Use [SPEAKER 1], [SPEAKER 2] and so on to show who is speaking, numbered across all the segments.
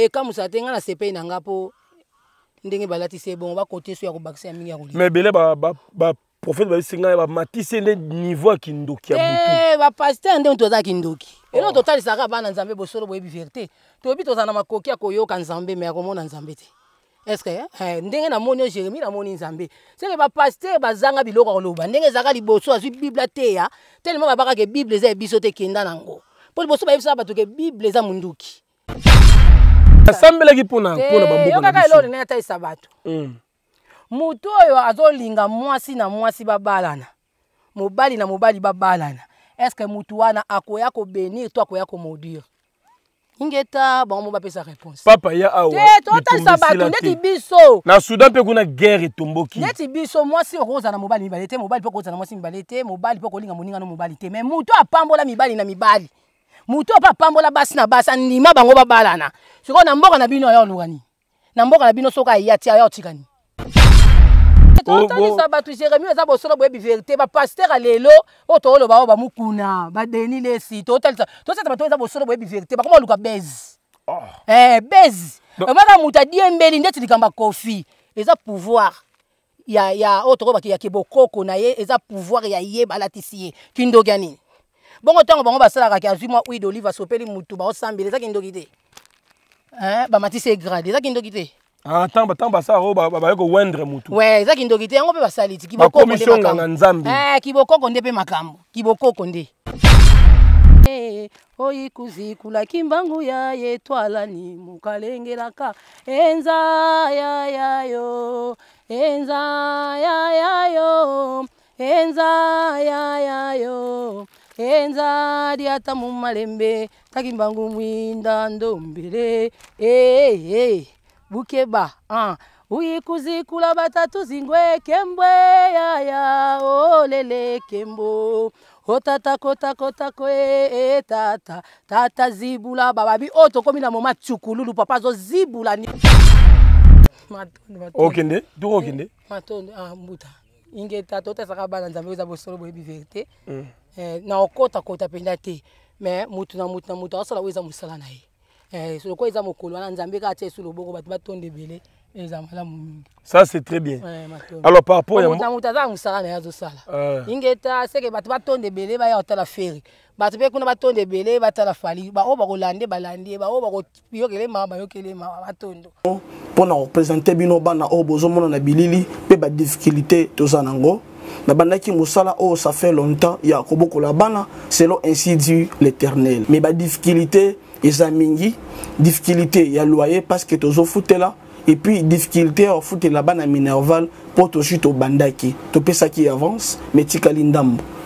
[SPEAKER 1] ekamusa te ngai na sepei na nga mpo ndenge balatisi ye bongo bakote so ya kobakisa ya mingi ya kolia mais
[SPEAKER 2] ebele baprofete babisi ngai bamatisi nde niveau ya kindoki ya butu
[SPEAKER 1] eh, bapaster nde moto aza kindoki elo oh. totalisaka bana nzambe bosolo boyebi verité toyebi tozala na makoki ya koyoka nzambe me ya komona nzambe te estce eh, ndenge namoni yo jérémi namoni nzambe seke bapaster bazanga biloko ya koloba ndenge ezalaka liboso azwi bible ateya telema babakaka bible eza ebiso te kenda nango mpo liboso bayebisaka bato ke bible eza munduki
[SPEAKER 2] asambelaki mpona eh, mpona bamboka kaka eloko
[SPEAKER 1] nene atalisa bato hmm. motu oyo azolinga mwasi na mwasi babalana mobali na mobali babalana estce motu wana akoya kobenir to akoya komaudire ingeta bango mo bapesa réponse
[SPEAKER 2] papa ya awaotalisa bato neti
[SPEAKER 1] biso
[SPEAKER 2] na sudan mpe kuna guerre etomboki
[SPEAKER 1] neti biso mwasi okozala na mobali mibale te mobali mpe okozala na mwasi mibale te mobali mpe okolinga moninga no mobali te me motu apambola mibali na mibali motu apa apambola basi na basi andima bango babalana sikoyo na mboka na bino aya oluka nini na mboka na bino soki aya ti aya otika nini totalisa oh, bato jérémi eza bosolo boyebi verité bapaster lelo oyo tooloba oyo bamokuna badeni lesi totalisa tosata bato eza bosolo boyebi verité bakoma oluka bese ah. eh, bese omaka moto adiembeli ndeti likambo akofi eza pouvoir ya oyo tokobaki ya kebokoko na ye eza pouvoir ya ye balatisi ye kindoki ya nini bongo ntango bango basalaka ke azwi mwa ui d'olive asopeli motu baosambela ezaki ndoki te bamatisi egrade ezaki ndoki te ah, ntango basalaka oyo baye kowendre motu we ezaki ndoki te yango mpe basali ti kibokomisonga na nzambe eh, kibokoko nde mpe makambo kibokoko nde eh, oyi kuzikulaki mbangu ya yetwalani mokalengelaka enza yayayo enza yayayo enza yayayo enza lyata mu malembe taki mbangu mwinda ndombele ee eh, eh, bukeba uh. uyikuzikula batatu zingwe kembwe yaya olele kembo otata oh, kotakotako ee eh, tata tata zibula bababi oyo oh, tokomi na moma tsukululu papa azozibula ni okende duko okende matondo ah, mbuta inge tata otasaka bana nzambe oza bosolo boyebi verité mm. Eh, na okotakota mpenza te me motu na motu na motu azosala oyo eza mosala na ye lokola eh, eza mokolo wana nzambe kaka tia esu loboko bato batonda ebele eh, eza malamu mingi
[SPEAKER 2] ça c'est très bien alors par rapport na
[SPEAKER 1] moto azala mosala na ye azosala ingeta seke bato batonda ebele baya kotala feri bato mpe kuna batonda ebele batala fali baoyo bakolande balande baoyo bakoyokele mawa bayokele mawa batondo
[SPEAKER 3] mpona kopresente bino bana oyo bozomona na bilili mpe badifficulté toza nango nabandaki mosala oyo ça fait longtemps ya kobokola bana selon ainsi dit l'éternel me badifficulté eza mingi difficulté ya loyer parce que tozofutela epuis difficulté ya kofutela bana minerval mpo tozwi tobandaki topesaki avance me etikali ndambo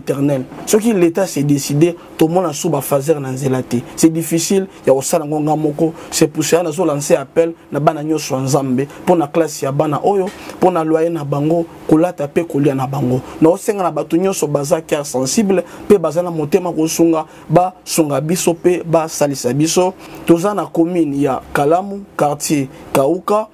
[SPEAKER 3] l'éternel soki l'état s'est décidé tomona so bafazer na nzela te c'est difficile ya kosala yango nga moko c'est pousse ya nazolanse appel na bana nyonso ya nzambe mpo na klase ya bana oyo mpo na loyer na bango kolata mpe kolia na bango naosenga na bato nyonso baza cœur sensible mpe baza na motema kosunga basunga biso mpe basalisa biso toza na commune ya kalamu quartier kauka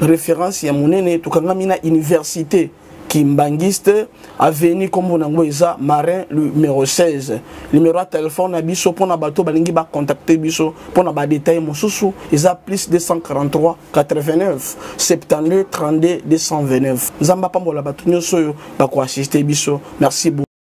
[SPEAKER 3] référence ya monene tokangami na université kimbangiste aveni nkombo nango eza marin numero 16 numero ya telefone na biso mpona bato balingi bakontakte biso mpona badetail mosusu eza plus 243 89 72 32 229 nzambe apambola bato nyonso oyo bakoasiste biso merci beaucoup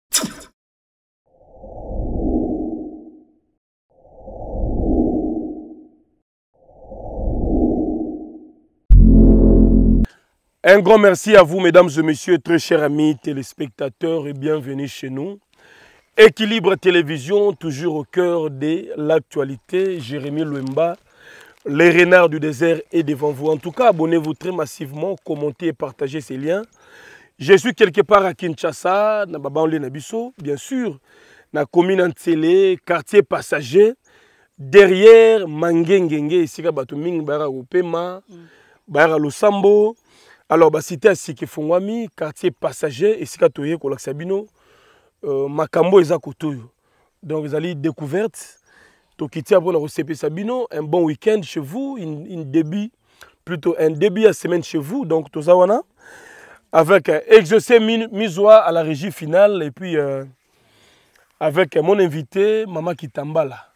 [SPEAKER 2] Un grand merci à vous, mesdames et messieurs, très chers amis téléspectateurs, et bienvenue chez nous. Équilibre Télévision, toujours au cœur de l'actualité. Jérémy Louemba, les renards du désert est devant vous. En tout cas, abonnez-vous très massivement, commentez et partagez ces liens. Je suis quelque part à Kinshasa, na Babanle Nabiso, bien sûr, la commune télé, quartier passager, derrière Mangengenge, ici, Batuming, Bara Opema, mm. Bara Lusambo alors c'était à Sikifongwami, quartier passager et Sikatoye, kolakisa Sabino. euh, makambo et Zakoto. Donc, donc allez découverte tokitia mpona Sabino, un bon week-end chez vous un début, débit plutôt un débit à semaine chez vous donc Tozawana, avec euh, exaucé à la régie finale et puis euh, avec mon invité mama kitambala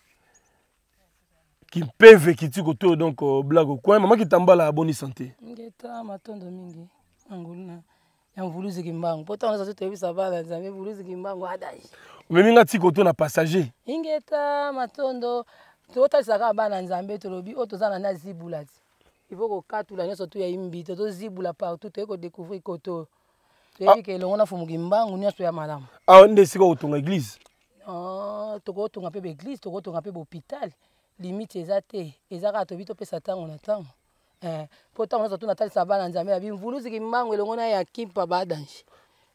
[SPEAKER 2] kimpeve kitiko to donc euh, blague okoin mama kitambala aboni santé
[SPEAKER 1] ngeta matondo mingi angoluna ya mvuluziki mbangu mpo ntango naza toyebisa bana nzambe vuluziki mbangu adai
[SPEAKER 2] omemi nga tiko to na
[SPEAKER 4] passager
[SPEAKER 1] ingeta matondo totalisaka to bana nzambe tolobi oyo toza na na zibula ti ifo kokatula nyonso toyai mbito tozibula partout toyei kodécouvrir koto toyebi ah. ke elongo nafumuki mbangu nyonso ya malamu
[SPEAKER 2] awa ah, nde esika kotonga église
[SPEAKER 1] tokotonga mpe baeglise tokotonga mpe bahopital limite eza te eza kaka tobi topesa ntango na ntango eh, mpo ntango nyonso tunatalisa bana nzambe na bimvuluziki mbango elongo na ya kimpa badange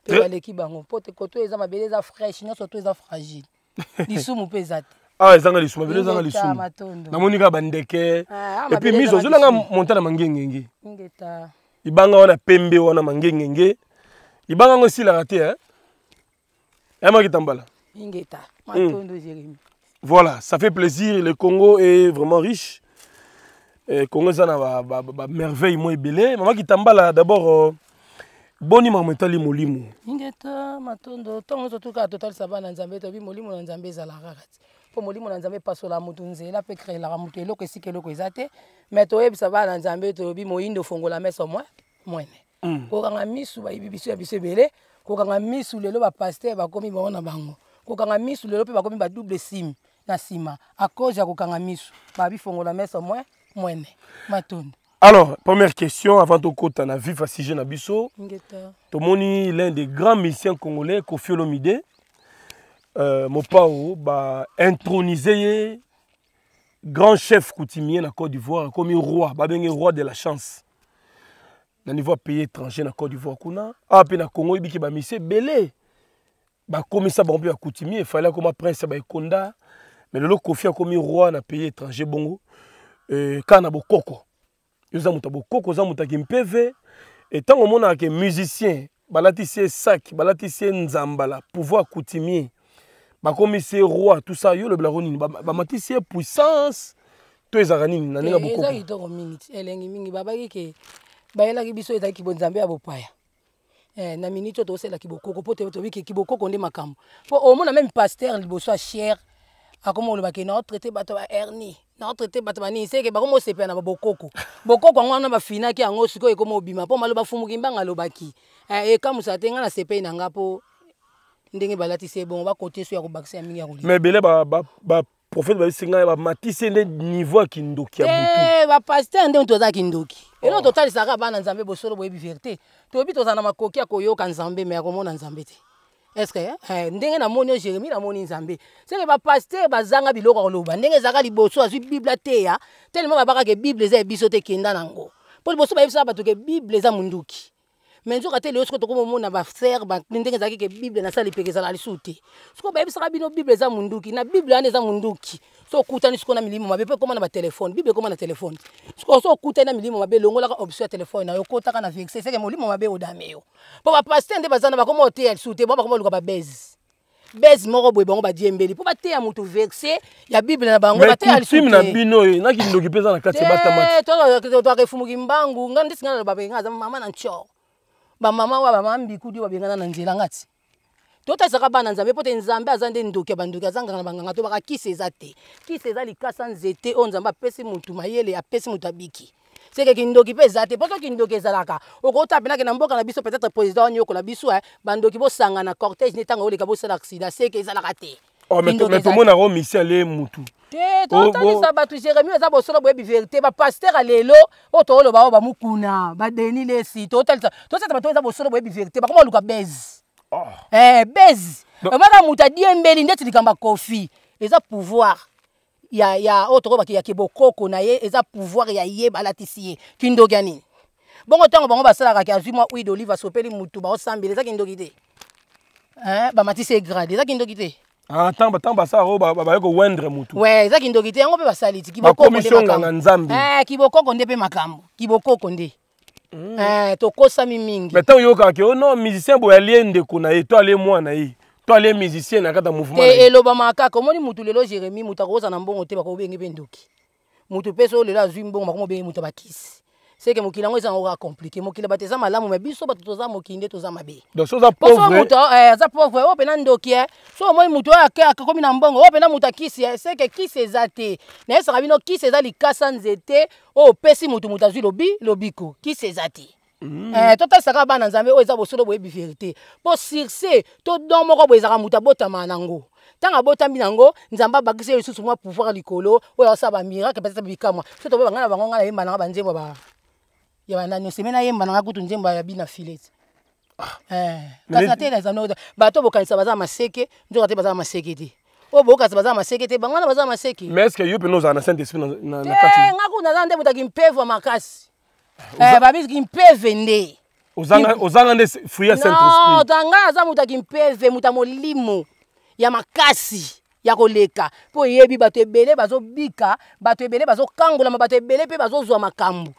[SPEAKER 1] mpe eh? baleki bango mpo koto eza mabele eza fraîche nyonso to eza fragile lisumu mpe eza te
[SPEAKER 2] awa ah, ezanga lisumu mabele ezanga lisumu namoni kaka bandeke ah, epui miso ozolanga monta na mangengenge libanga wana pembe wana mangengenge libanga yango esilaka te yamakitambala
[SPEAKER 1] ingeta hmm. matondo jérémi
[SPEAKER 2] Voilà, ça fait plaisir. Le Congo est vraiment riche. Le Congo est une merveille, moi, belé. Maman Kitambala, d'abord, euh, boni maman etali molimo.
[SPEAKER 1] Ingeta, matondo, tant que tout total ça va dans Zambé, tu molimo na nzambe za la rate. Pour molimo na nzambe pas sur la moutunze, là, peut créer la mutu l'eau, si que l'eau, que Mais tu as ça nzambe to bi tu as vu moïndo, fongo la messe au moins, moins. kokanga misu bayibi biso ya biso ebele kokanga misu lelo bapaster bakomi bango na bango kokanga misu lelo mpe bakomi badouble sime ya nsima akause ya kokanga miso babifongola mesa mwe mwene matondo
[SPEAKER 2] alors première question avant tokɔta na vif sujet na biso tomoni l'un des grands musiciens congolais kofi olomide euh, mopao ba intronisé grand chef coutumier na côte d'ivoire un roi babenge roi de la chance na niveau pays étranger na côte d'ivoire kuna awa ah, mpe na congo ba bamisi belé ba comme ça ya coutumier fallait comme prince ya baekonda mais lelo kofi akomi roi na pays étranger bongo kaka eh, na bokoko yo oza moto ya bokoko oza moto yaki mpeve ntango omonaka ke musicien balatisi ye sak balatisi ye nzambala pouvoir coutumier bakomisi ye roi tout ça yo olobelaka nini bamatisi ye puissance to ezalaka nini na ndenge ya eh, bokoko
[SPEAKER 1] kitoko mingi elengi eh, mingi babaki ke bayelaki biso ezalaki bonzambe ya bopaya na miniti oyo tosalaki bokoko mpo toyebi ke kibokoko nde makambo mpo omona meme paster liboso ya chere akoma koloba ke naotraite bato ba hernie naotraite bato banini seke bakoma osepela na babokoko bokoko yango wana bafinaki yango sikoyo ekoma obima mpo malo bafumuki mbanga alobaki ekamusa eh, eh, te ngai nasepeli na nga mpo ndenge balatisi ye bongo bakote so ya kobakisa ya mingi ya kolia ma
[SPEAKER 2] ebele baprofete babisi ngai bamatisi nde niveau ya kindoki ya butu
[SPEAKER 1] eh, bapaster nde moto aza kindoki elo oh. totalisaka bana nzambe bosolo boyebi verité toyebi tozala na makoki ya koyoka nzambe me ya komona nzambe te estce eh, ndenge namoni yo jérémi namoni nzambe seke bapaster bazanga biloko ya koloba ndenge ezalaka liboso azwi bible ateya telema babakaka bible eza ebiso te kenda nango mpo liboso bayebisaka bato ke bible eza munduki me nzoka te leyo soki tokomomona basere ndenge ezalaki ke bible nasali peke ezala lisu te soki bayebisaka bino bible eza munduki na bible wana eza munduki so okutani sikoyo na milimo mabe mpe ekoma na batelefone bible ekoma na telefone sikoyo so okutani na milimo mabe elongolaka option ya telefone na yo okotaka na vexe seke molimo mabe odame yo mpo bapaster nde baza na bakoma oteya lisu te bo bakoma oluka babese bese moko boye bango badiembeli mpo bateya moto vexe ya bible na bango bateya lisume na bino
[SPEAKER 2] oyo na kindoki mpe eza na kati ebatamati
[SPEAKER 1] toaka efumuki mbangu nga ndesinga na lobabenga aza mama na ntyor bamama oyo bamama mbikudu oyo babengana na nzela nga ti totalisaka bana nzambe mpo te nzambe aza nde ndoki ya bandoki azangaka na banganga to bakakisi eza te kisi eza likasa nzete oyo nzambe apesi motu mayele apesi moto abiki seke kindoki mpe eza te mpo soki ndoki ezalaka okota penake na mboka na biso peut-être président oniokola biso bandoki bosangana cortège ne ntango oleka bosala accident seke ezalaka te
[SPEAKER 2] oh, tomona yango misi ale motu
[SPEAKER 1] te totalisa bato jérémi eza bosolo boyebi verité bapaster alelo oyo tooloba oyo bamukuna badeni lesi totalisa tosalisa bato oyo eza bosolo boyebi verité bakoma koluka beze oh. eh, beze omaka eh, moto adiembeli ndeti likambo kofi eza pouvoir ya ya oyo tokoyebaki ya kebokoko na ye eza pouvoir ya ye balatisi ye kindoki ya nini bongo ntango bango basalaka ki azwi mwa huile d'olive asopeli motu baosambela eza kindoki te eh, bamatisi egrade eza kindoki te ntango basala
[SPEAKER 2] oyo baye kowendre motu
[SPEAKER 1] eza kindoki te yango mpe basali ti kibokomisonganga nzambe eh, kibokoko nde mpe makambo kibokoko nde hmm. eh, tokosami mingi
[SPEAKER 2] ntango oyokaka ke o oh, non musicien boye alie ndeko na ye to alie mwana ye to alie musicien na kati ya mouvement te
[SPEAKER 1] elobama kaka omoni motu lelo jérémi motu akokozana mbongo te bakobenge mpe ndoki motu mpe so lelo azwi mbongo bakomobenge motu abakisi seke mokili yango ezanga kaka komplike mokili bato eza malamu me biso bato toza mokili nde toza mabe poso eh. moto aza eh, pauvre eh, oyo mpena ndoki e so omoi moto oyo akomi na mbongo oyo mpena moto akisi e seke kisi eza te nayesaka bino kisi eza likasa nzete oyo opesi motu moto azwi lobi lobiko kisi eza te hmm. totalisaka bana nzambe oyo eza bosolo boyebi verité mpo surse to don moko boye ezaka moto abotamaka nango ntango abotambi nango nzambe abakisi ye lisusu mwa pouvoir likolo oyo asala bamiracle mpesa bikamwa so toboye bangana bango ngai nayemba nanga banzembo ya banani oseme nayemba nanga kutu nzembo ya bina filete ah. eh, kasina te nazanoa bato bokanisa baza maseke nzoka te baza maseke te oyo bokanisa baza maseke te bango wana baza maseke mais
[SPEAKER 2] estce que yo mpena ozala na saint esprit eh, nga
[SPEAKER 1] kutu naza nde botaki mpevwa makasi eh, babisiki mpeve nde
[SPEAKER 2] ozanga nde fruit ya saint esprit
[SPEAKER 1] tanga aza moto aki mpeve moto ya molimo ya makasi ya koleka mpo oyebi bato ebele bazobika bato ebele bazokangolama bato ebele mpe bazozwa makambo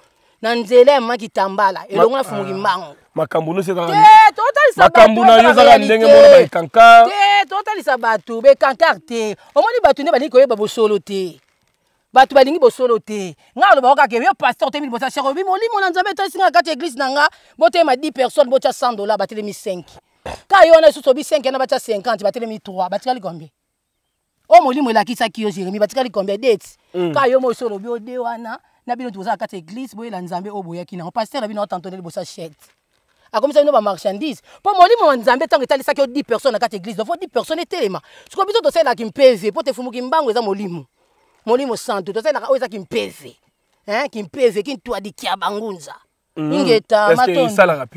[SPEAKER 1] na nzela ema kitambala elongo na fumuki ah, mbango makambo nosemakambo na yo ezaka ndenge moko baekankar te totalisa bato bekankar te omoni bato nde balingi koyeba bosolo te bato balingi bosolo te ngai alobaka kaka yo paster otebi liboso ashako bi molimo na nzambe etalisinga kati ya eglize na nga botema 10 personnes botya 100 dollars batelemi 5 ka yo wana lisusu obi 5 yana batya 50 batelemi 3 batikali combien o oh, molimo elakisaki yo jérémi batikali combien date hmm. ka yo mosolo obi ode wana na bino tozala kati ya eglize boyela nzambe oyo boyaki nango paster na bino atantone liboso shete akomisa bino bamarchandise mpo molimo wa nzambe ntango etalisaki yo 10 personne na kati ya eglize dofo 10 personne etelema sikoyo biso tosalelaki mpeve mpo tefumuki mbango eza molimo molimo santo tosalelaka oyo eza kimpeve kimpeve kintwadi kia bangunza mm-hmm. ingeta matondo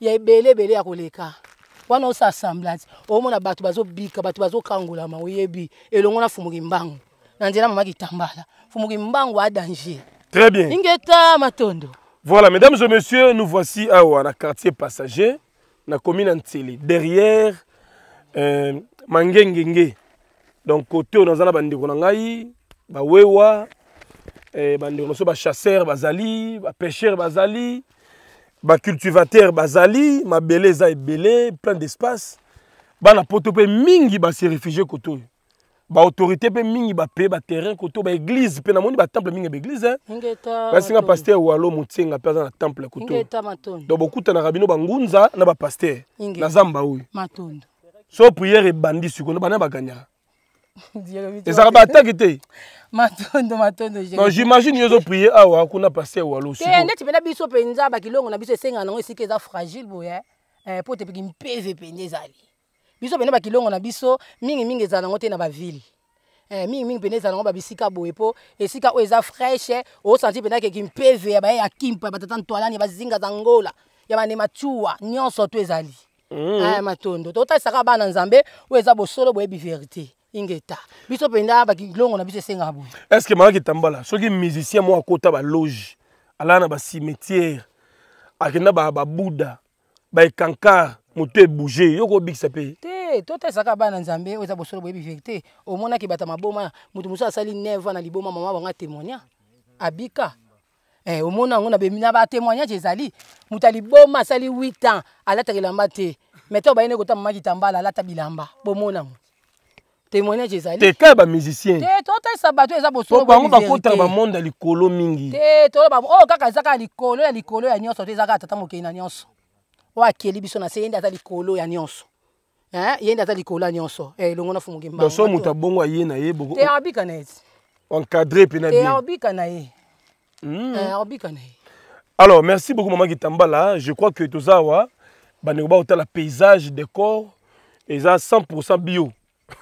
[SPEAKER 1] ya ebele ebele ya koleka wana osala semblance omona bato bazobika bato bazokangolama oyebi elongo na fumuki mbango na nzela mama kitambala fumuki mbango adanger
[SPEAKER 2] Très bien. Voilà, mesdames et messieurs, nous voici à un quartier passager, dans la commune Antili, derrière euh, Mangengenge. Donc, côté où nous avons des bawewa, bandeko nous eh, chasseurs bazali, pêcheurs bazali, cultivateurs bazali, ma beleza des belé, plein d'espace. Bana poto pe mingi ba se réfugier côté. baautorité mpe mingi bapaye baterrain koto baeglise mpe namoni batemple mingi ya baeglise basinga paster walo motyenga mpe aza na temple ya koto donc bokutanaka bino bangunza na bapaster na zamba oyo so priere ebandi sikono bana baganyaka
[SPEAKER 1] ezalaka baataki te matondo matondo non j'imagine
[SPEAKER 2] yo ezoprie awa kuna paster walo neti
[SPEAKER 1] mpenza biso mpenza bakilongo na biso esengaka nango esika eza fragile boye eh, eh, po tepeki mpeve mpenza ezali biso pene bakilongo na biso mingimingi ezala nango te na bavile mingimingi eh, mpene ezala yango babisika boye mpo esika oyo eza fraîche osanti pene akeki mpeve ya baye ya kimpa ya batata ntwalani ya bazinga za ngola ya banematuwa nyonso to ezali mm. matondo totalisaka bana nzambe oyo eza bosolo boyebi verité ingeta biso mpenza bakilongo na biso esengaka boye
[SPEAKER 2] estce makaki tambala soki musicien moko akota baloge alaa na bacimetière akenda babuda baekankare moto ebouge yo kobikisa mpe
[SPEAKER 1] te totesaka bana nzambe oyo eza bosolo boyebi verité omonaki bato maboma moto mosusu asali neve wana liboma mama bango atémoigna abika eh, omona yango na batémoignage ezali moto aliboma asali 8 ans alataka elamba te mete bayene kota mama kitambala alata bilamba bomona yango témoignage ezali te
[SPEAKER 2] kaka bamusicien te
[SPEAKER 1] totesa bato eza bosolobango bakotaka bamonde
[SPEAKER 2] ya likolo mingi
[SPEAKER 1] te toloba oyo oh, kaka eza kaka likolo ya likolo ya nyonso te eza kaka tata mokei na nyonso oyo akeli biso na se ye nde aza likolo ya nyonso hein? ye nde aza likolo ya nyonso elongo eh, nafu mokimaso moto
[SPEAKER 2] abongo aye na ye te
[SPEAKER 1] aobika na ye
[SPEAKER 2] encadré pina na te
[SPEAKER 1] aobika na ye aobika na ye
[SPEAKER 2] alors merci beaucoup mama kitambala je crois que toza awa bandeko bakotala paysage décor et ça 100 bio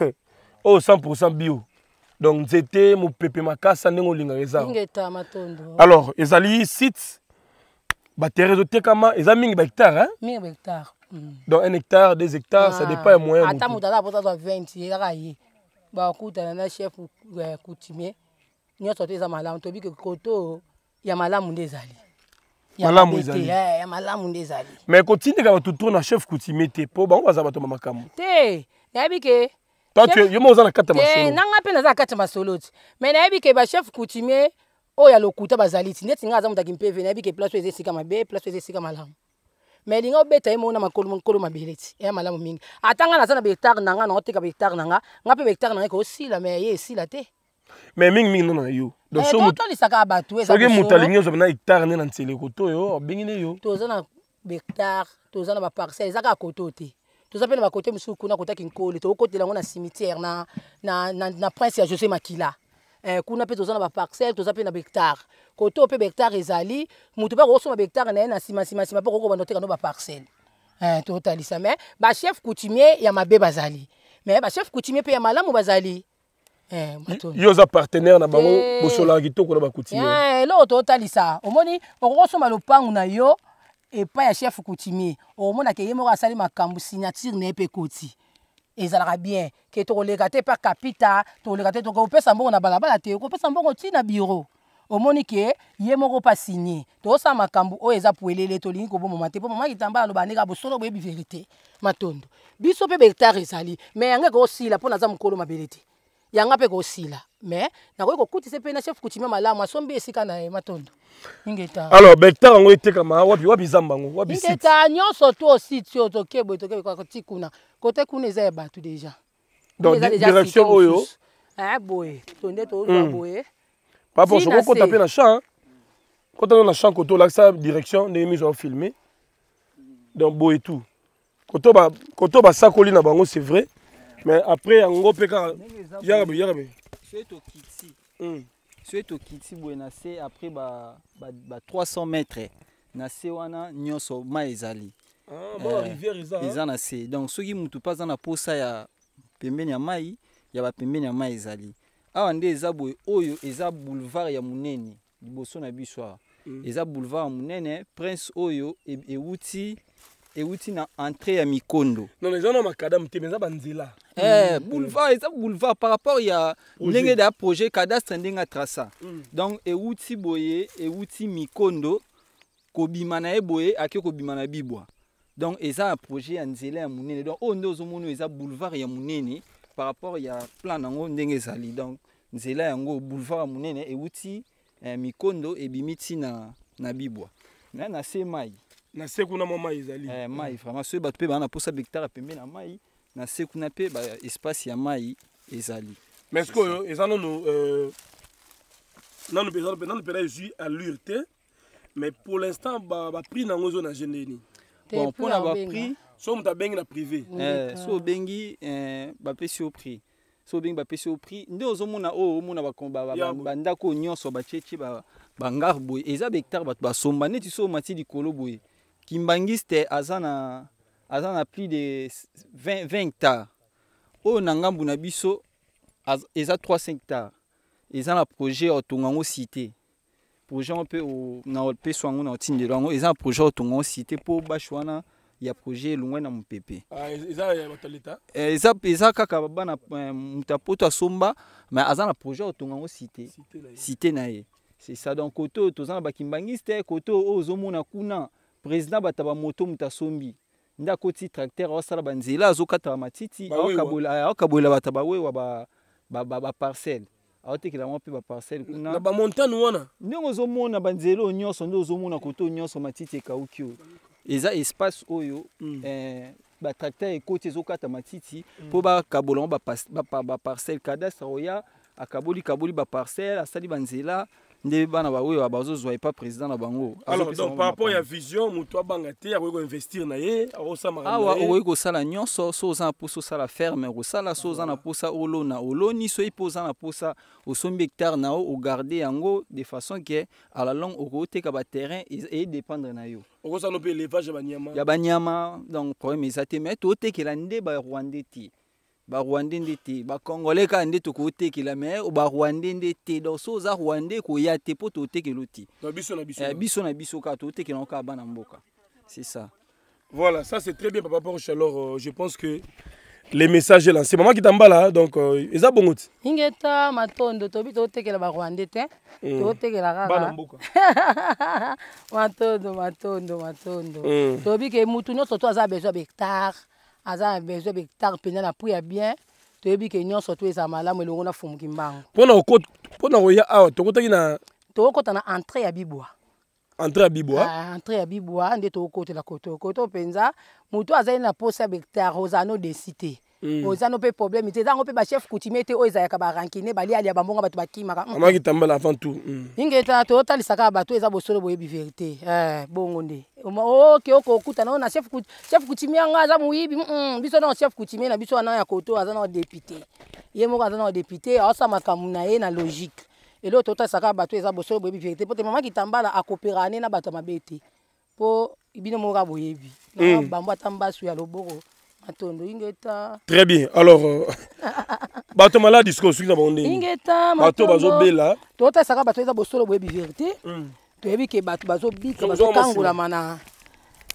[SPEAKER 2] oh 100 bio donc nzete mopepe makasa ndenge olingaka eza alors ezali site baterre ezotekama eza mingi bahektare
[SPEAKER 1] mingi bahektare mm.
[SPEAKER 2] donc un hectare deux hectares ça ah. dépend ya moyen ata moto
[SPEAKER 1] aza apotazwa 20 ye kaka ye bakutana na chef euh, coutumier nyonso te eza malamu tobiki koto ya malamu nde ezali malamu ezali ya malamu nde ezali
[SPEAKER 2] me ekotindika bato tour na chef coutumier te mpo bango baza bato bamakambo
[SPEAKER 1] te nayebi ke
[SPEAKER 2] yo mo oza na kati ya masolo
[SPEAKER 1] nanga mpe naza na kati ya masolo ti me nayebi ke bachef coutumier oyo ya lokuta bazali ti ndeti ngai aza motaki mpeve nayebi ke place oyo eza esika mabe place oyo eza esika malamu me elingi obeta ye mona makolo mabele ti eya malamu mingi ata ngai naza na behektare na ngai nango teka behektare na ngai ngai mpe behektare na ngai ekosila me ye esila te
[SPEAKER 2] me mingimingi nana yo eh,
[SPEAKER 1] totalisaka bato soki moto alingi
[SPEAKER 2] ozwa na hectare nde na ntsele koto oyo obengi ne yo
[SPEAKER 1] toza na behectare toza na baparcelle eza kaka koto te toza mpe na bakote mosusu kuna kotaki nkole tokokotela yango na cimitière na prince ya josé makila eh, kuna mpe toza na baparcelle toza mpe na behectare kote oyo mpe behectare ezali motu mpe akokosoma behectare na ye na nsimasimasima mpo kokobana oteka no baparcelle eh, totalisa me bachef coutumier ya mabe bazali me bachef coutumier mpe ya malamu bazali Eh,
[SPEAKER 2] yo oza partenaire na bango eh, bosolaka kitoko na bacoutumier
[SPEAKER 1] eloko eh, totalisa omoni okokosomba lopangu na yo epai ya chef coutumier okomonaka ye moko asali makambo signature na ye mpe koti ezalaka bien ke tokoleka te mpa kapita tokoleka te tokopesa mbongo na balabala te okopesa mbongo ntina biro omoni ke ye moko mpa signe tozosala makambo oyo eza puelele tolingi kobomoma te mpo mama kitambala aloba andeka bosolo boyebi verité matondo biso mpe betare ezali me yango ekosila mpo naza mokolo mabele te yanga mpe kosila me nakoki kokutisa mpe na chef kutimia malamu asombi esika na ye matondo ingeta alors
[SPEAKER 2] betara yango etekama wapi wapi zamba yango wapi ingeta
[SPEAKER 1] nyonso to osite oyo toke boye toke boye koti kuna kote kuna eza ya bato déjà
[SPEAKER 2] donc direction oyo
[SPEAKER 1] eh, boye tonde tozwa hmm. boye rapport soko kota mpe na
[SPEAKER 2] champ kota no na champ koto olakisa direction ndenge miso afilme donc boye tout koto basakoli na bango c'est vrai mais après yango mpe kaka yaka boye yaka boye
[SPEAKER 4] soki tokiti hmm. soki tokiti boye na se après ba, ba, ba 300 mètre na se wana nyonso mai ezali ah, eh, eza na se donc soki motu mpe aza na posa ya pembeni ya mai ya bapembeni ya mai ezali awa nde eza boye oyo eza boulevard ya monene liboso na biso awa hmm. eza boulevard ya monene prince oyo e, ewuti e euti na entré ya mikondo non eza na makadamu te me eza banzela eh, mm. boulevard eza boulevard par rapport ya ndenge da projet cadastre ndenge atrasa mm. donc euti boye euti mikondo kobima na ye boye ake kobima na bibwa donc eza ya projet ya nzela ya monene donc oyo nde ozomona eza boulevard ya monene par rapport ya plan nango ndenge ezali donc nzela yango boulevard ya monene euti eh, mikondo ebimi ti na, na bibwa na na se mai na se kuna mwa mai ezali eh, eh, mai vraiment soki bato mpe baa na mposa bektare pembeni ya mai na se kuna mpe baespace ya mai ezali
[SPEAKER 2] mais ceke oyo euh, eza nano nano mpena ezwi allure te mais pour l'instant baprix nango ezo na gene nini bon mpona baprix so
[SPEAKER 4] moto abengi na privé eh, so obengi eh, bapesi yo prix so obengi bapesi yo prix nde ozomona oyo oh, omona bandako nyonso bacheche bangare boye eza bektare bato basomba neti so omati likolo boye kimbangiste azana azana aza na plus de 20, 20 hectares. o na ngambu na biso eza 3 hectare eza na projet otonga cité projet on peut na opeso yango na otindelo yango eza projet otonga cité po basho ya projet elongwe na mpepe ah, eh, eza kaka bana eh, moto apoto asomba ma aza na projet otonga cité cité na ye c'est ça donc koto oyo toza na bakimbangiste kote ozomona kuna président bato bamoto moto asombi nde akoti tracteur aosala banzela azokata bamatiti aokabolela eh, bato bawewa baparcele aotekela ngo mpe baparcele kuna bamontane wana ndenge ozomona banzela oyo nyonso nde ozomona kote oyo nyonso matiti ekauki oyo eza espace oyo mm. eh, batracteur ekoti ezokata matiti mm. mpo bakabola ngo baparcele cadastre oya akaboli kaboli baparcele asali banzela nde bana baoyo bazozwa epa président na bango alors donc par
[SPEAKER 2] rapport ya vision moto abanga te akoki koinvestir na ye akosamaka awa okoki
[SPEAKER 4] kosala nyonso so oza na mposa osala ferme okosala so oza na mposa olona oloni soki mpo oza na mposa osombi hectare na yo ogarde yango de façon que à la longue au okoteka baterrain e, dépendre na yo
[SPEAKER 2] okosala mpe élevage ya banyama ya
[SPEAKER 4] banyama donc problème eza te que tootekela nde barwande te barwandais nde te bacongolais kaka nde tokotekela me barwandais nde te donc so oza rwandais koya te mpo totekela te biso na biso kaka totekela yango kaka bana mboka c'est ça voilà ça c'est très bien par rapport chalor euh, je pense que
[SPEAKER 2] les messages est lancé mama kitambala hein, donc euh, eza bongo ti
[SPEAKER 1] ingeta matondo tobi totekela barwandais te hein. hmm. totekela kaka matondo matondo matondo hmm. tobi ke mutu nyonso to aza bezwa behectare aza na besoin bektare mpenza na prix ya bien toyebi ke nyonso toezala malamu elongo na fumuki mbango
[SPEAKER 2] mpo na koya awa tokotaki na
[SPEAKER 1] tokokɔta na entré ya bibwa
[SPEAKER 2] entré ya bibwa ah,
[SPEAKER 1] entré ya bibwa nde tokokotela koto koto mpenza motu azali na posa ya bektare ozala nodesi te Mm. oza no mpe problème te ezango mpe bachef coutumier te oyo ezalaka barankine balialia bambongo bato bakimaka mm.
[SPEAKER 2] amakitambala avant tout mm.
[SPEAKER 1] inge ta totalisaka bato eza bosolo boyebi vérité eh, bongo nde oke okokutana oyo na chef coutumier yanga aza moyibi biso nao chef coutumier na biso wana ya koto aza nao député ye moko aza nao député aosa makambo na ye na logique eloo totalisaka bato eza bosolo boyebi vérité po te mama kitambala akopérane na bato ya mabe te mpo bino moko aboyebi bambo ata mbasu ya loboko très
[SPEAKER 2] bien alors euh, bato maladi discours soki na bango
[SPEAKER 1] ndengebato bazobela totasaka bato eza bosolo boyebi vérité hmm. toyebi ke bato bazobika bazotangolama na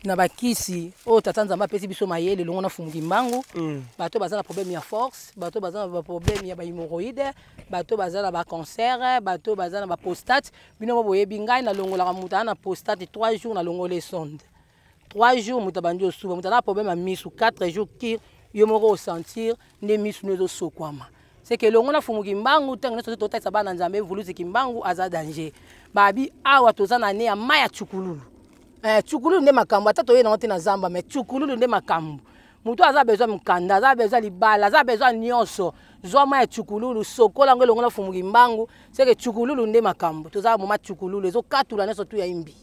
[SPEAKER 1] na bakisi oyo tata nzambe apesi biso mayele elongo na fungi mango. Hmm. bato baza na problème ya force bato baza na baproblème ya hémorroïde. bato baza na cancer. bato baza na prostate. bino mo boyebi na nalongolaka la aa na de 3 jours les sondes. 3 jours moto abandi osuba moto aza na problème ya misu 4 jours kir yo moko osentir nde misu no ezosokwama seke elongo nafumuki mbangu ntango nyonso totalisa bana nzambe evuluziki mbangu aza danger babi awa toza na ne ya mai ya cukululu eh, cukululu nde makambo ata toyei nango te na zamba mai cukululu nde makambo motu aza bezwa mikanda aza bezwa libala aza bezwa nyonso zwa mai ya cukululu sokola yango elongo nafumuki mbangu seke cukululu nde makambo toza moma cukululu ezokatula nyonso tu ya imbi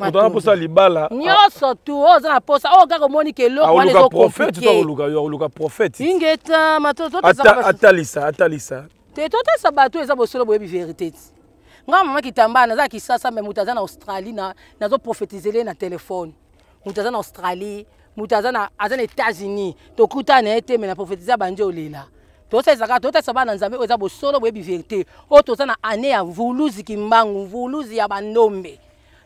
[SPEAKER 1] oza na posa libala nyonso tu oyo oza na posa oyo kaka omoni ke eloko wana ezokoluka prophète ingeta matalisa
[SPEAKER 2] atalisa
[SPEAKER 1] te totesa bato eza bosolo boyebi verité ti ngai mama kitambala naza kisasa me moto aza na australie nazoprofétisele na telefone moto aza na australie moto aza na états-unis tokuta na ye te me na prophétise bandi olela tosesaka totesa bana nzambe oyo eza bosolo boyebi verité oyo toza na ane ya vuluzi kimbangu vuluzi ya bandombe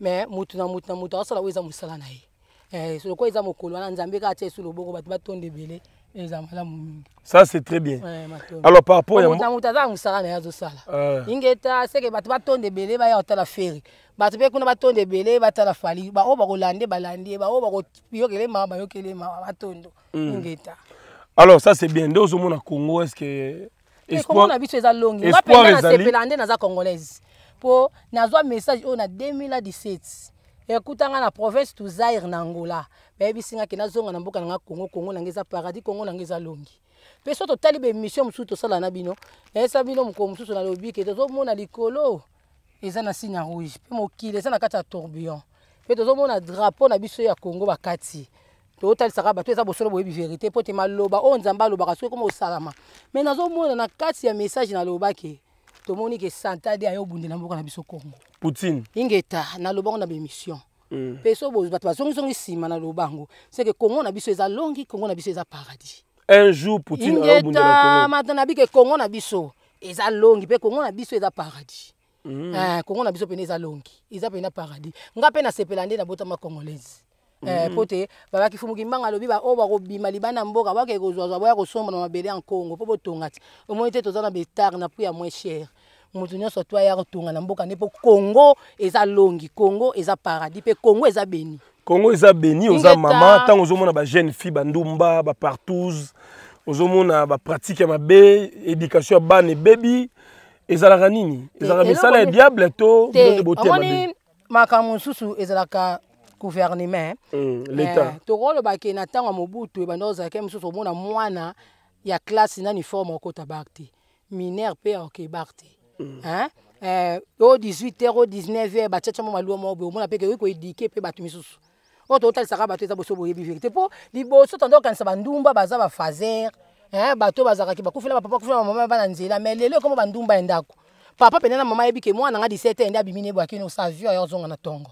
[SPEAKER 1] me motu na motu na motu azosala oyo eza mosala na ye lokola eh, eza mokolo wana nzambe kaka tia esu loboko bato batonda ebele eh, eza malamu mingi
[SPEAKER 2] ça c'est très bien eh, alors par rapport na
[SPEAKER 1] moto azala mosala na ye azosala inge eta seke bato batonda ebele baya kotala feri bato mpe kuna batonda ebele batala fali baoyo bakolande balande baoyo bakoyokele mawa bayokele mawa batondo hmm. inge eta
[SPEAKER 5] alors
[SPEAKER 2] ça c'est bien nde ozomona congo est ce que komona biso eza longi nga mpenza nasepela
[SPEAKER 1] nde naza congolaise mpo nazwa message oyo na 2017 ekutanga na province to zaire na angola bayebisi nga ke nazonga na mboka na nga congo congo na nga eza paradis congo na nga eza longi mpe so totali baémission mosusu tosala na bino nayesa bino mokolo mosusu nalobi ke tozomona likolo eza na signe ya rouge mpe mokili eza na kati ya tourbillon mpe tozomona drapeau na biso ya congo bakati totalisaka bato eza bosolo boyebi verité mpo te maloba oyo nzambe alobaka soki koma osalama me nazomona na kati ya message nalobaki tomoni ke santade ayobundela mboka na biso kongo poutine ingeta nalobango na bémission mpe mm. so bato bazongisongi nsima na lobango seke kongo na biso eza longi kongo na biso eza paradis
[SPEAKER 2] un jour poutine ingeta
[SPEAKER 1] mata na bike kongo na biso eza longi mpe kongo na biso eza paradis
[SPEAKER 6] kongo mm. eh,
[SPEAKER 1] na biso pene eza longi eza pene paradis nga mpe nasepela nde nabotama congolaise Eh, mpo mhm. te babakifumuki mbanga alobi oyo bakobima libanda mboka bakee kozwazwa boya kosomba na mabele ya nkongo mpo botonga ti omoni te toza na betare na prix ya moins chere moto nyonso to aya kotonga na mboka nde mpo congo eza longi congo eza paradis mpe congo eza beni
[SPEAKER 2] congo eza beni oza mama ntango ozomona bajeune fille bandumba bapartouse ozomona bapratike ya mabe éducation ya bana ebebi ezalaka nini ezalaka misala ya diable to botema
[SPEAKER 1] makambo mosusu ezalaka gouvernement
[SPEAKER 2] hmm, eh,
[SPEAKER 1] tokolobake na ntango ya mobutu ebandi ozalaki mosusu omona mwana ya classe nani forme okota bar te minere mpe aoke bar te hmm. eh, o 18 heure o 19 heure batiatia mo maluwa moko boye omona mpe kekoki koedike mpe bato misusu oyo totalisaka bato eza boso boyebi vérité mpo liboso tanda okanisa bandumba baza bafaser bato bazalaki bakufela bapapa kufela bamama bana nzela mais lelo ekoma bandumba ya ndako papa pene na mama ayebi ke mwana nga 17 heure nde abimi neboyaki no savio ayo ozonga na ntongo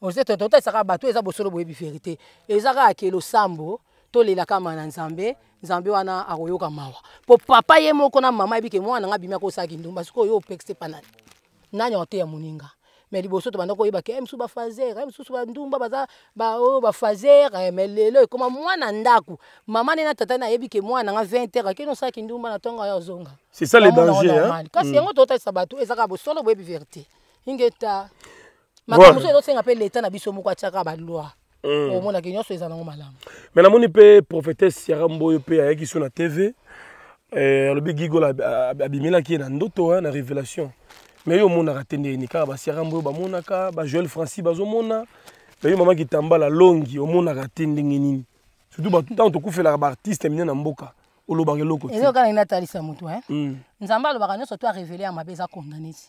[SPEAKER 1] totalisaka bato eza bosolo boyebi verité eza kaka ke losambo tolelaka ma na nzambe nzambe wana akoyoka mawa po papa ye moko na mama ayebi ke mwana nanga abimi akosaki ndumba sikoyo oyo opekise mpa nani nani ako te ya moninga mais liboso tobanda koyebaka ye eh, mosusu bafazere eh, ye mosusu bandumba baza baoyo oh, bafazere eh, mais lelo ekoma mwana ndako mama nde na tata nayebi ke mwana nanga 20 heure akeni osalaki ndumba na ntongo yo ozonga c'est ça le danger kasi mm. yango totalisa bato ezaka bosolo boyebi verité ingeta makambo mosusu ezosenga mpe leta na biso moko atiaka balwi omonaki mm. nyonso eza nango malamu
[SPEAKER 2] me namoni mpe prophetese yaka mboyo mpe ayaki so na tv eh, alobi gigol abimelaki ye na ndoto na révélation me yo omonaka te ndeni kaka basiaka mboyo bamonaka bajoel francis bazomona me yo mama kitambala longi omonaka te ndenge nini surtout ntango tokufelaka baartiste mine na mboka olobaka eloko te ezokana
[SPEAKER 1] natalisa motu mm. nzambe alobaka nyonso to arevele ya mabe eza condane ti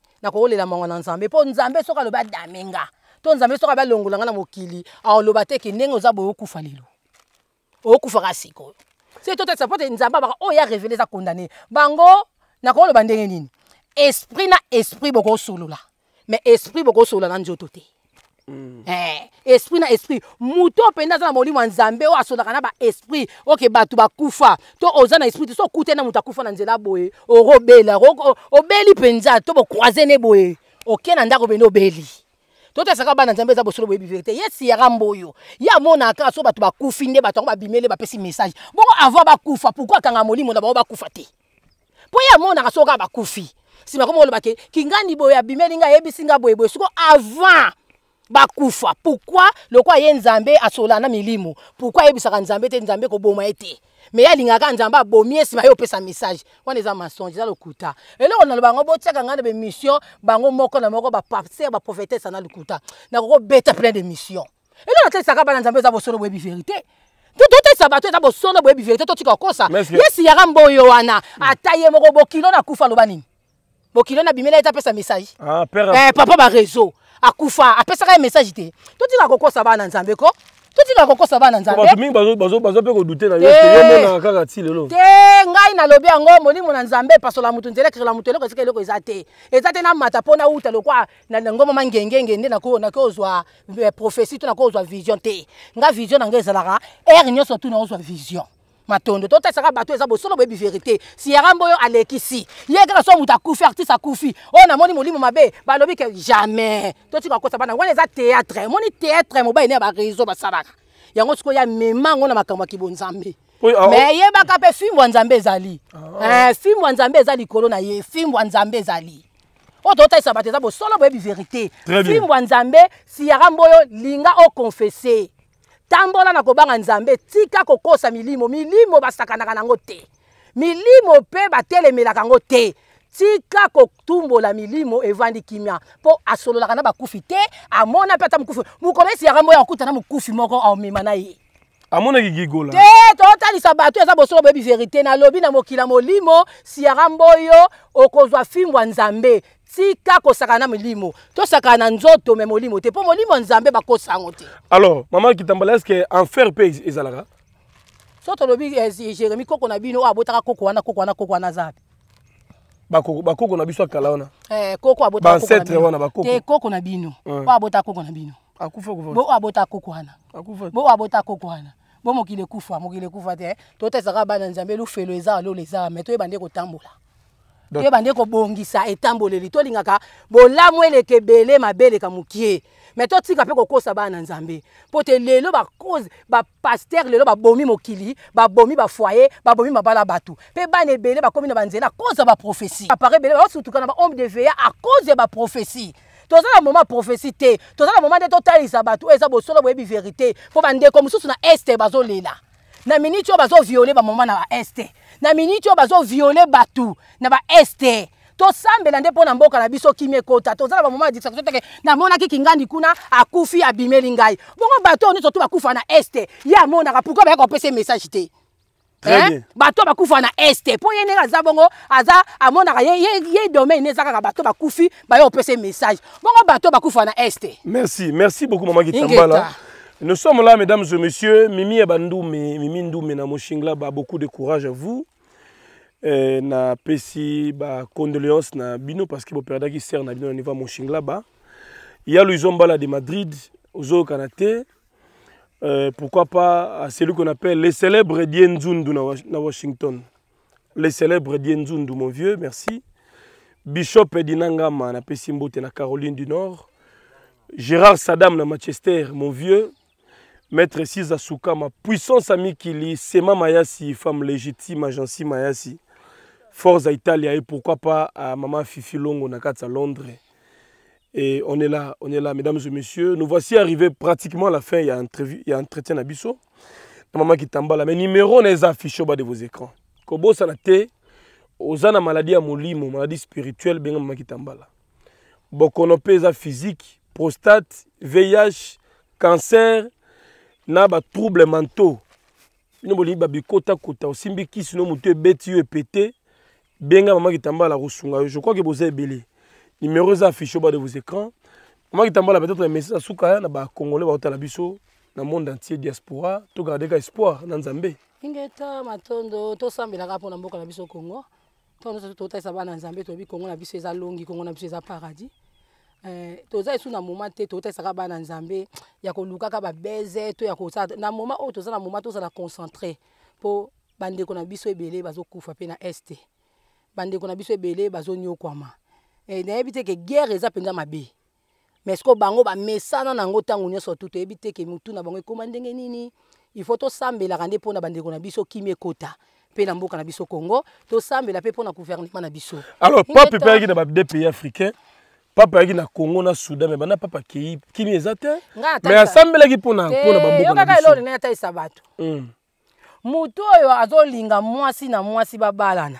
[SPEAKER 1] nakokolela mango na nzambe mpo nzambe soki alobi adame nga to nzambe soki abi alongola nga na mokili aloba teke ndenge oza boye okufa lelo okufaka sikoyo se totalisa mpo te nzambe abaka oyo arevele eza kondane bango nakoloba ndenge nini esprit na esprit bokosolola mais esprit bokosolola na nzoto te mm. eh, esprit na esprit moto mpenza aza na molimo ya nzambe oyo asondaka na baesprit oke bato bakufa to oza na esprit te so okute na moto akufa na nzela boye orobela obeli mpenza to bokroise ne boye oke na ndako bende obeli totesaka bana nzambe eza bosolo boyebi verité ye siyaka mboyo ye amonaka kaka so bato bakufi nde bato yango babimele bapesi message bongo avant bakufa pourkui akanga molimo na bango bakufa te mpo ye amonaka so kaka bakufi nsima komo olobake kingani boye abimeli ngai ayebisi ngai boyeboye soko avant bakufa pourkui lokola ye nzambe asololaka na milimo pourkui ayebisaka nzambe te nzambe koboma ye te me ye alingaka nzambe abomi ye nsima ye opesa message wana eza masonge eza lokuta eloko na lobango botiaka ngai na bemission bango moko na moko bapaster baprofetese na lokuta nakokobeta plein de mission eloko natalisaka bana nzambe eza bosolo boyebi verité totesa bato eza bosono boyebi verité totika kokosa yesi yaka mbo oyo wana ata ye moko bokilo nakufa aloba nini bokilo nabimela ye te apesa message ah, eh, papa bareseau akufa apesaka ye message te totika kokosa bana nzambe ko totika kokosa bana nzambebato mingi
[SPEAKER 2] baza mpe kodute na yomonaka eh! kaka ti lelo te
[SPEAKER 1] ngai nalobi yango molimo na nzambe epasola moto nzela ekekela moto eloko esika eloko eza te eza te na mata mpona uta lokwa na ngoma mangengenge nde nakozwa eh, prophesie to nakozwa vision te ngai vision na ngai ezalaka ere nyonso tu nakozwa vision matondo totasaka bato eza bosolo boyebi verité siyarambo oyo alekisi ye kaka so moto akufi artiste akufi oyo namoni molimo mabe balobi ke jamais totika kosa bana wana eza théâtre moni théâtre mobali ne ya bareseau basalaka yango sikoyo ya mema yango na makambo ya kibonzambe ah, me oh. yebaka mpe fimbu ya nzambe ezali ah, oh. eh, fimbu ya nzambe eza likolo na ye fimbu ya nzambe ezali oyo totalisa bato eza bosolo boyebi verité fimbu ya nzambe siyarambo oyo linga okonfese tambola na kobanga nzambe tika kokosa milimo milimo basakanaka nango te milimo mpe batelemelaka yango te tika kotumbola milimo evandi kimia mpo asololaka na bakufi te amona mpe ata mokufi mokolo esi yaka moyo akuta na mokufi moko amema na ye
[SPEAKER 2] amonaki gigola te
[SPEAKER 1] totalisa bato eza bosolo boyebi verité nalobi na mokila molimo siara mboyo okozwa fimbwa nzambe tika kosakana na molimo tosakana na nzoto me molimo te mpo molimo nzambe bakosa yango te
[SPEAKER 2] alors mama kitambala estce enfer mpe ezalaka
[SPEAKER 1] so tolobi eh, jérémi koko na bino oyo abotaka koko wana koko wana koko wana aza
[SPEAKER 2] bakoko na biso akala wana
[SPEAKER 1] eh, koko abancetre wana bakoko koko na bino oyo abotaka koko na bino akufa akufa bo abota koko wana akufa bo abota koko wana mpo mokili ekufa mokili ekufa te eh. totesaka bana nzambe lufelo eza alolo eza me toyeba nde kotambola toyeba nde kobongisa etamboleli tolingaka bolamu eleka ebele mabe eleka mokie me totika mpe kokosa bana nzambe mpo te lelo bakose bapaster lelo babomi mokili babomi bafoye babomi mabala bato mpe bana ebele bakomi na banzela akoza baprofesi bapare ebele baosutuka na bahome de veya akoza ya baprofesi toza na moma prophétie te toza na moma nde totalisa bato oyo eza bosola boyebi verité mpo bandeko mosusu na este bazolela na miniti oyo bazoviole bamama na baeste na miniti oyo bazoviole bato na baeste tosambela nde mpo na mboka na biso kimia ekota toza na bamoma ya distraction teke namonaki kingandi kuna akufi abimeli ngai bongo bato oyo nyonso to bakufa na este ye amonaka pourkui bayaka kopesa message te Hein? bato bakufa na este mpo ye ndenge aza bongo aza amonaka ye, ye, ye domaine eza kaka bato bakufi baye kopesa message bongo bato bakufa
[SPEAKER 2] merci merci beaucoup maman Gitambala. nous sommes là mesdames et messieurs mimi et bandou mimi ndoume na mochingla ba beaucoup de courage à vous euh, Na Pessi, condoléances na bino parce que qui sert na bino na niveau ya moshingla ba ya luizombala de madrid aux te euh, pourquoi pas à celui qu'on appelle les célèbres Dienzundu na Washington. Les célèbres Dienzundu, mon vieux, merci. Bishop Edinangama na Pessimbote na Caroline du Nord. Gérard Sadam na Manchester, mon vieux. Maître Siza Soukama, puissance ami Kili, Sema Mayasi, femme légitime, agence Mayasi. Forza Italia et pourquoi pas à Maman Fifi Longo na Londres. Et on est là, on est là, mesdames et messieurs. Nous voici arrivés pratiquement à la fin. Il y a, un y a entretien à Bissot. Maman qui t'emballe. Mais numéro, au bas de vos écrans. Ozana maladie à maladie spirituelle, bien maman qui t'emballe. physique, prostate, VIH, cancer, troubles mentaux. vous kota nous no je crois nombreuses affiches affiché au bas de vos écrans omaki tambala peut-être message asuka ya na bacongolais la hein, bah, biso na monde entier diaspora togardeka espoir na nzambe
[SPEAKER 1] ndenge ta matondo tosambelaka mpona mboka na biso congo ntonde totalisa bana nzambe toyebi kongo na biso eza longi kongo na biso ça paradis toza esu na moma te totalisaka bana nzambe ya kolukaka babeze to ya kosala na moma oyo toza na moma tozala concentre mpo bandeko na biso ebele bazokufa mpe na este bandeko na biso ebele bazonyokwama Eh, nayebi te ke guerre eza mpenza mabe mais ceke bango bamesana na yango ntango nyonso tu toyebi te ke motu na bango ekóma ndenge nini il faut tosambelaka nde mpo na bandeko na biso kimi ekota mpe na mboka na biso congo tosambela mpe mpo na gouvernement na biso alors pape mpe ayaki na
[SPEAKER 2] bade pays africain papa ayaki na congo na sudan me banda papa akei kimi eza te
[SPEAKER 1] mais asambelaki mpona eh, mpona bambokayokaka eloo nene atalisa bato motu hmm. oyo azolinga mwasi na mwasi babalana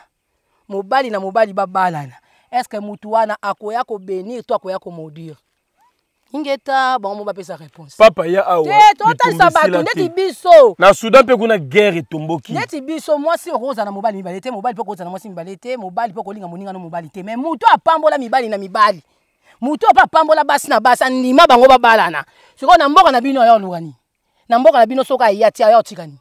[SPEAKER 1] mobali na mobali babalana eske mutu wana akoya kobenir to akoya komaudire hinge ta bango bapesa réponse
[SPEAKER 2] papa ya awa eh, totalisa bato neti biso na soudan mpe kuna guerre etomboki
[SPEAKER 1] neti biso mwasi okozala na mobali mibale te mobali mpe okozala na mwasi mibale te mobali mpe okolinga moninga no mobali te me motu apambola mibali na mibali motu mpe apambola basi na basi andima bango babalana sikoyo na mboka na bino aya olukani na mboka na bino soki aya ti aya otikani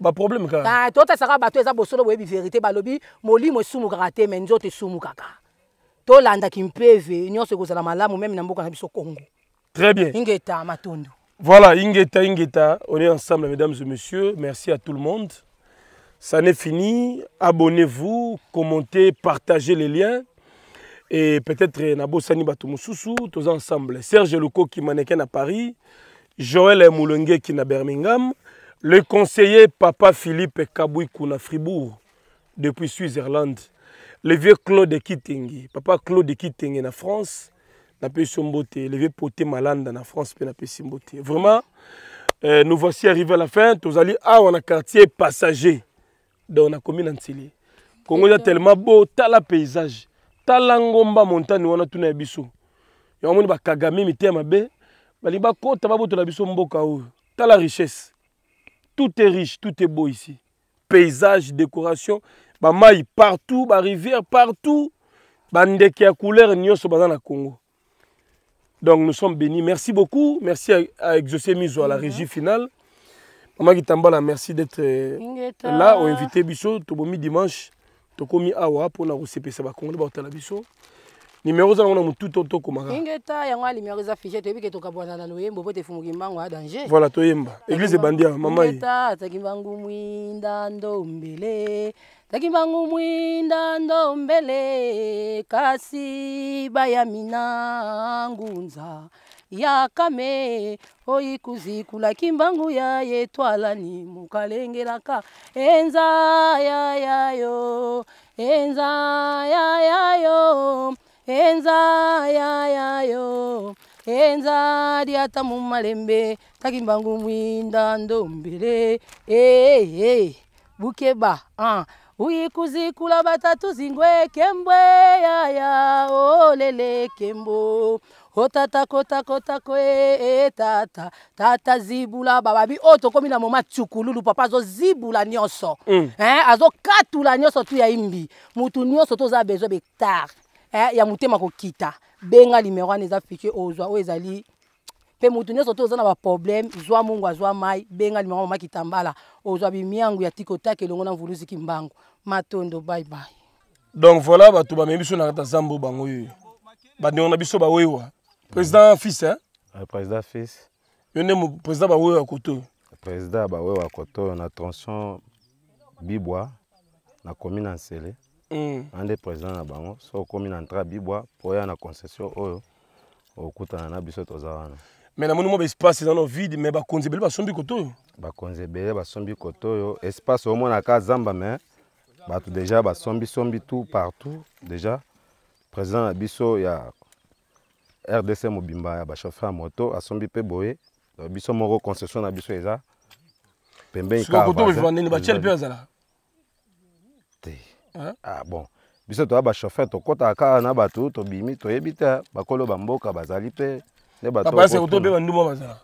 [SPEAKER 1] Bah,
[SPEAKER 2] problème quand Ah,
[SPEAKER 1] baproblème kaka totesaka bato eza bosolo boyebi vérité balobi molimo esumukaka te me nzoto esumukaka tolandaki mpeve nyonso ekozala malamu meme na mboka na biso congo très bien ingeta matondo
[SPEAKER 2] voilà ingeta ingeta on est ensemble mesdames et messieurs merci à tout le monde ça n'est fini abonnez-vous commentez partagez les liens et peut-être nabosani bato mosusu toza ensemble serge lekoki mannequin à paris joël Moulengue qui à birmingham le conseiller Papa Philippe Kabouikou à Fribourg, depuis Suisse-Irlande. Le vieux Claude Kitingi. Papa Claude Kitingi, en France, n'a pas Le vieux Poté Malanda en France, n'a pas Vraiment, euh, nous voici arrivés à la fin. Nous allons à un quartier passager. dans la commune commis Congo est tellement beau, a le paysage. l'angomba montagne, on a tout un bisou. Il y a un qui a Il y a un bah, bah, oh. la richesse. Tout est riche, tout est beau ici. Paysage, décoration, bamaï partout, ba rivière partout. qui a couleur, dans le Congo. Donc nous sommes bénis. Merci beaucoup. Merci à, à à la mhm. régie finale. Maman Gitambala, merci d'être là. On invité Bissot, Tobomi dimanche. Tokomi Awa pour la receper ça va Congo, la nimero eza nango na motu to tokomaka ndenge
[SPEAKER 1] ta yango ya lumière eza fige toyebi ke tokabwana na loyembo po tefumuki mbango ya danger voilà toyemba église ebandi awa mama ye ta ataki mbangu mwinda ndombele taki mbangu mwinda ndombele kasi bayami na ngunza ya kame oyikuzikulaki mbangu ya yetwalani mokalengelaka enza yayayo enza yayayo enza yayayo enza liata mu malembe taki mbangu mwinda ndombele ee eh, eh, bukeba ah. uyikuzikula batatu zingwe kembwe yaya olele kembo otata kotakotako ee eh, tata tata zibula bababi oyo tokómi na moma tsukululu papa azozibula nyonso mm. azokatula nyonso tu ya imbi mutu nyonso toza bezwa bektare eh, ya motema kokita benga limero wana eza fiche ozwa oyo ezali mpe motu nyonso te oza na baproblème zwa mungu azwa mai benga limero mama kitambala ozwa bimiangu ya tikotaki elongo na mvuluziki mbangu matondo baibai
[SPEAKER 2] donc voilà bato bamemi biso na kata zambo bango oyo bandeko na biso bawewa président fils euh,
[SPEAKER 5] président fils
[SPEAKER 2] yo nde président bawewa koto
[SPEAKER 5] président bawewa koto na tronçon bibwa na commune ansele mm. nde président na bango so okómi na ntra bibwa po oya na concession oyo okutana na biso toza wana
[SPEAKER 2] me namoni mwa baespace eza no vide me bakonzi ebele basombi kote oyo
[SPEAKER 5] bakonzi ebele basombi kote oyo espace omonaka zamba me bato déjà basombi-sombi tout partout déjà président na biso ya rdc mobimba ya bachauffeur ya moto asombi mpe boye biso moko concession na biso eza pembeni kaka ah bon biso toya bashofer tokɔtaka kaka na bato tobimi toyebi te bakolo bamboka bazali mpe nde batoto ah, mpe banduma bazala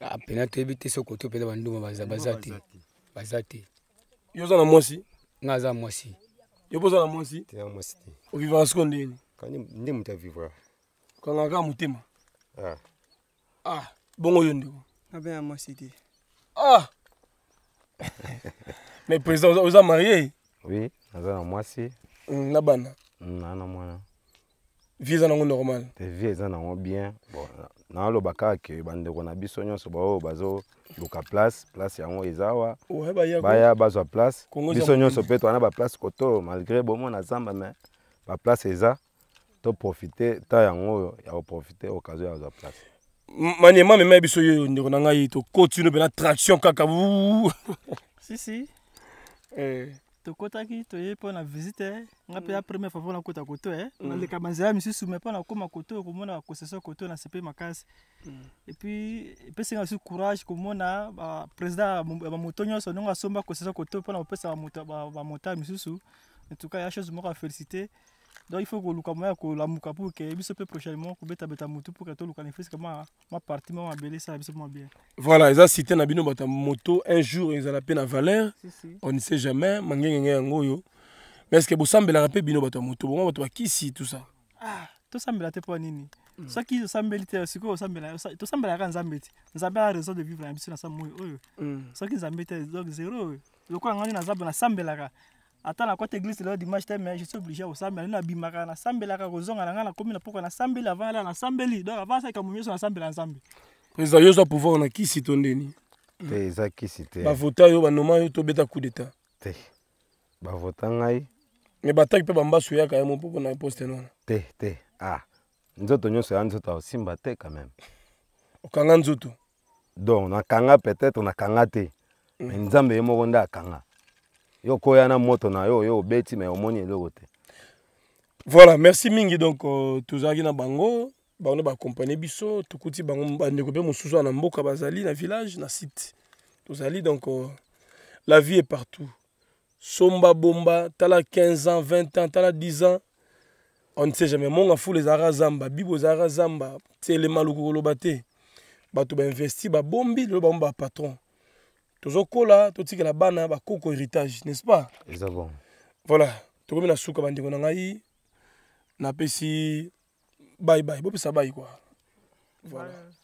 [SPEAKER 2] ah, pena toyebi te soki oto mpena banduma baza te baza te yo oza na mwasi nga aza mwasi
[SPEAKER 5] yo mpo oza na mwasi mwasi te ovivra siko ndeni nde moto avivra
[SPEAKER 2] kanga kaka motema ah. ah bongo yo ndeko nabe na mwasi te ah mais président oza marie
[SPEAKER 5] oui Naza na mwasi mm, na bana mm, na mwana vie eza nango normal vie eza nango bien bon na naloba baka ke bandeko na biso nyonso bazo bazoluka place place yango eza awa baya bazo place biso nyonso mpe twana place koto malgré bon mon bomona zamba me baplace eza profiter ta yango oyo ya profiter occasion ya kozwa place
[SPEAKER 2] maniema mais ye biso yo ndeko na ngai continue mpena
[SPEAKER 5] traction kaka
[SPEAKER 6] sisi tokɔtaki toye mpo na visite nga mpe ya mm. première fois mpo nakota koto e naleka banzela misusu me mpo nakóma koto komona bakosesio koto na sepe makasi mm. epuis epesinga lisusu courage komona baprésident ya bamoto nyonso ndenge asomba kosesio koto mpona kopesa bamoto ya misusu en tout cas ya chose moko ya félicité donc il faut koluka la muka pour que ke biso mpe prochainement kobetabeta moto pour ke toluka na ma ma parti ma belle ça, biso mwa bien
[SPEAKER 2] voilà ils ont cité na bino bato moto un jour ils mpe la peine si, si. on ne sait jamais mangengenge yango ngoyo mais est-ce que estce la mpe bino bato ya moto bongo qui si tout ça
[SPEAKER 6] ah, tosambela te pas nini mm. soki osambeli te sikoyo tosambelaka nzambe zambiti, nzambe ala raison de vivre na biso na sa moi oyo oh, oh. mm. soki nzambe te donc oh. le lokola ngani na nzambe nasambelaka ata na kota église lelo dimanche te mais je suis obligé kosambela nde nabimaka nasambelaka kozonga na ngai nakomi na mpoko nasambeli avant ala nasambeli donc avant asaka mo nyonso nasambela nzambe
[SPEAKER 2] président yo oza pouvoir na kisi to ndeni te eza kisi te bavota yo banoma yo tobeta coup d'état
[SPEAKER 5] te bavota ngai
[SPEAKER 2] me bataki mpe bambasu oyaka ye mopoko na poste wana
[SPEAKER 5] te te ah nzoto nyonso ya nzoto aosimba te quand même okanga nzoto donc nakanga peut-être nakanga te me mm. nzambe ye moko nde akanga yo koya na moto na yo yo beti me omoni eloko te
[SPEAKER 2] voilà merci mingi donc euh, tozalaki na bango ba compagnie biso tukuti bango ba bandeko mpe mosusu na mboka bazali na village na site tozali donc euh, la vie est partout somba bomba tala 15 ans 20 ans tala 10 ans on ne sait jamais mon fou les arazamba zamba bible c'est les ti elema ba koloba ba investi ba bombi lelo bomba patron tozokola totikela bana bakoko héritage n'est-ce pas eza bon voilà tokomi na suka bandeko na ngai napesi bai bai bopesa
[SPEAKER 4] bai kwa voilà mm.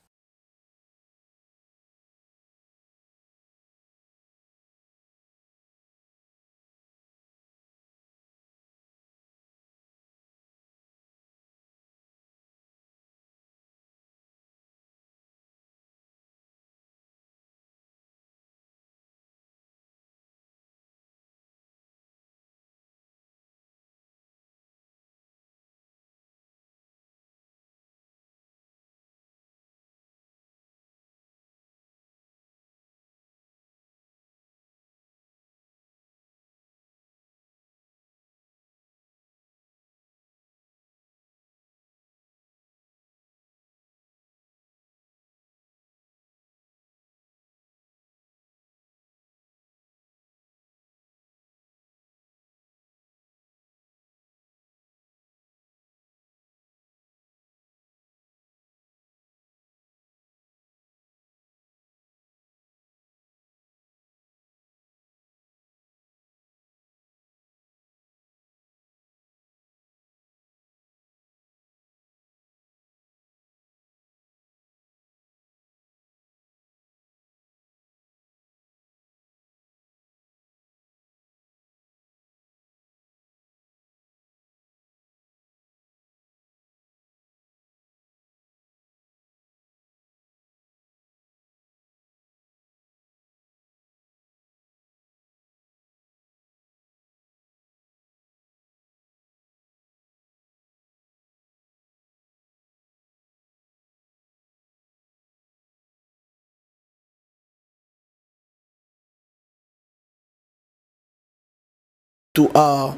[SPEAKER 4] To à,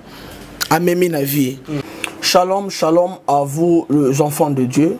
[SPEAKER 4] à m'aimer la vie. Shalom, shalom à vous les enfants de Dieu.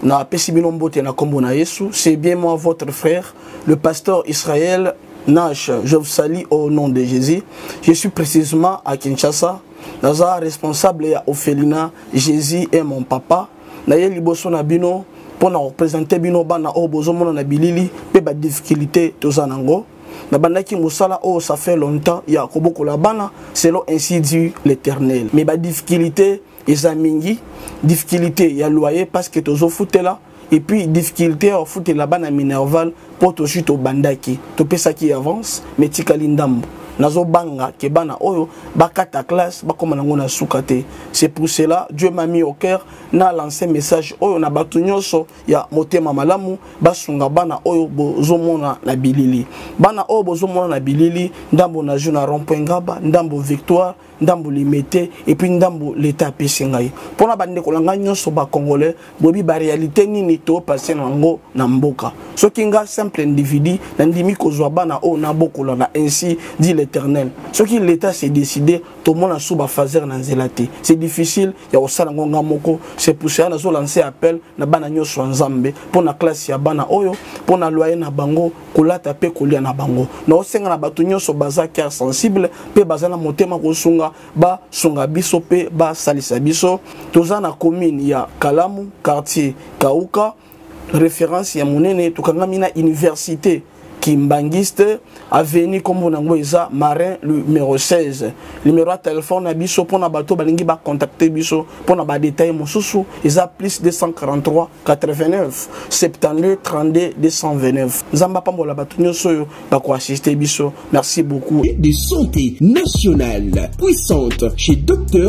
[SPEAKER 3] Na C'est bien moi votre frère, le pasteur Israël Nash. Je vous salue au nom de Jésus. Je suis précisément à Kinshasa. Naza responsable à Ophelina. Jésus est mon papa. Naye liboso na bino pour na représenter bino bana o mona na bilili pe ba difficulté n'ango. nabandaki mosala oyo ça fait longtemps ya kobokola bana selon ainsi dit l'éternel me badifficulté eza mingi difficulté ya loyer parce que tozofutela epuis difficulté ya kofutela bana minerval mpo tozwi tobandaki topesaki avance me etikali ndambo nazobanga ke bana oyo bakata classe bakoma nango na suka te c'est pour cela dieu m'a mis au cœur nalancé message oyo na bato nyonso ya motema malamu basunga bana oyo bozomona na bilili bana oyo bozomona na bilili ndambo na jeu na rond point ngaba ndambo victoire ndambo limete et puis ndambo l'état apesi ngai mpona bandeko na ngai nyonso bacongolais boyebi baréalité nini topase na yango na mboka soki nga simple individu nandimi kozwa bana oyo nabokola na ainsi dit l'éternel soki l'état se décide tomona so bafaser na nzela te c'est difficile ya kosala yango nga moko c'est pour cela nazolanse appel na bana nyonso ya nzambe mpo na klase ya bana oyo mpo na loyer na bango kolata mpe kolia na bango naosenga na bato nyonso baza cœur sensible mpe baza na motema kosunga vraiment basonga biso mpe basalisa biso toza na commune ya kalamu quartier kauka référence ya monene tokangami na université kimbangiste aveni nkombo nango eza marin numéro 16 numéro ya telefone na biso mpona bato balingi bacontacte biso mpona badetail mosusu eza plus 243 89 72 32 229 nzambe apambola bato nyonso oyo
[SPEAKER 4] bakoassiste biso merci beaucoup et de santé nationale puissante chez docteur